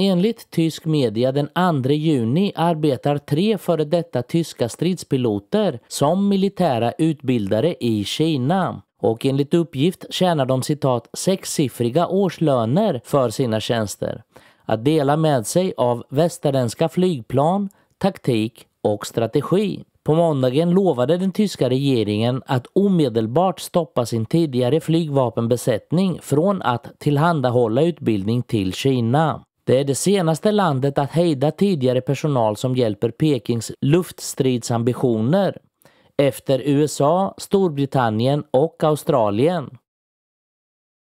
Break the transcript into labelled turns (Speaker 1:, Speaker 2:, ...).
Speaker 1: Enligt tysk media den 2 juni arbetar tre före detta tyska stridspiloter som militära utbildare i Kina. Och enligt uppgift tjänar de citat sexsiffriga årslöner för sina tjänster. Att dela med sig av västerländska flygplan, taktik och strategi. På måndagen lovade den tyska regeringen att omedelbart stoppa sin tidigare flygvapenbesättning från att tillhandahålla utbildning till Kina. Det är det senaste landet att hejda tidigare personal som hjälper Pekings luftstridsambitioner efter USA, Storbritannien och Australien.